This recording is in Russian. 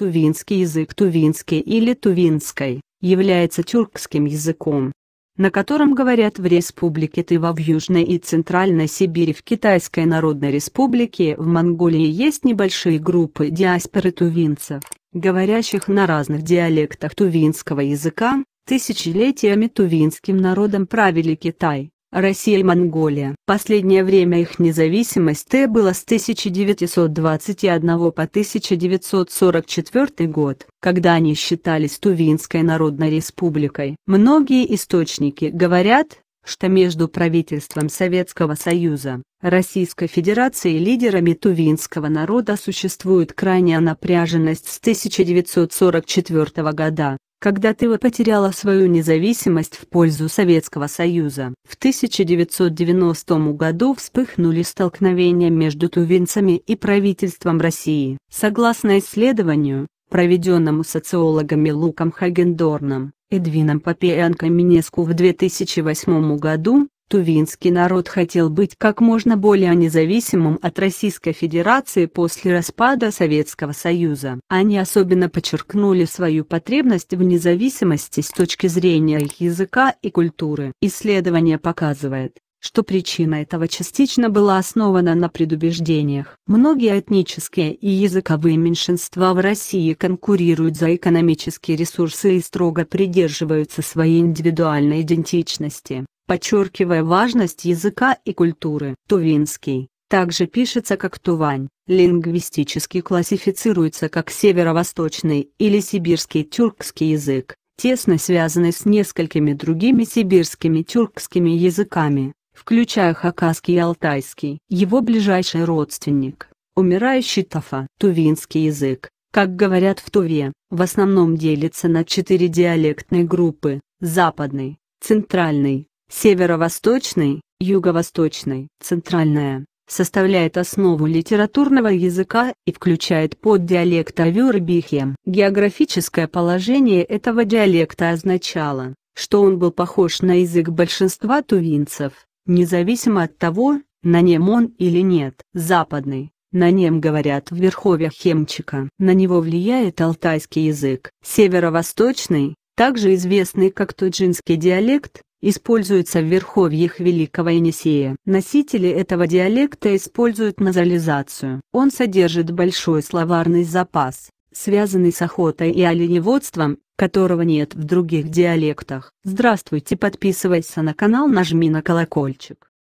Тувинский язык Тувинский или Тувинской, является тюркским языком, на котором говорят в Республике Тыва в Южной и Центральной Сибири в Китайской Народной Республике в Монголии есть небольшие группы диаспоры тувинцев, говорящих на разных диалектах тувинского языка, тысячелетиями тувинским народом правили Китай. Россия и Монголия. Последнее время их независимость была с 1921 по 1944 год, когда они считались Тувинской Народной Республикой. Многие источники говорят, что между правительством Советского Союза, Российской Федерации и лидерами тувинского народа существует крайняя напряженность с 1944 года, когда Тыва потеряла свою независимость в пользу Советского Союза. В 1990 году вспыхнули столкновения между тувинцами и правительством России. Согласно исследованию, проведенному социологами Луком Хагендорном, Эдвином Попеенко Минеску в 2008 году, Тувинский народ хотел быть как можно более независимым от Российской Федерации после распада Советского Союза. Они особенно подчеркнули свою потребность в независимости с точки зрения их языка и культуры. Исследование показывает, что причина этого частично была основана на предубеждениях. Многие этнические и языковые меньшинства в России конкурируют за экономические ресурсы и строго придерживаются своей индивидуальной идентичности подчеркивая важность языка и культуры. Тувинский, также пишется как Тувань, лингвистически классифицируется как северо-восточный или сибирский тюркский язык, тесно связанный с несколькими другими сибирскими тюркскими языками, включая хакасский и алтайский. Его ближайший родственник – умирающий Тафа. Тувинский язык, как говорят в Туве, в основном делится на четыре диалектные группы – западный, центральный, северо-восточной, юго-восточной, центральная, составляет основу литературного языка и включает поддиалект Авюрбихе. Географическое положение этого диалекта означало, что он был похож на язык большинства тувинцев, независимо от того, на нем он или нет. Западный, на нем говорят в верховьях Хемчика. На него влияет алтайский язык. Северо-восточный, также известный как туджинский диалект, используется в верховьях Великого Енисея. Носители этого диалекта используют назализацию. Он содержит большой словарный запас, связанный с охотой и оленеводством, которого нет в других диалектах. Здравствуйте, подписывайся на канал, нажми на колокольчик.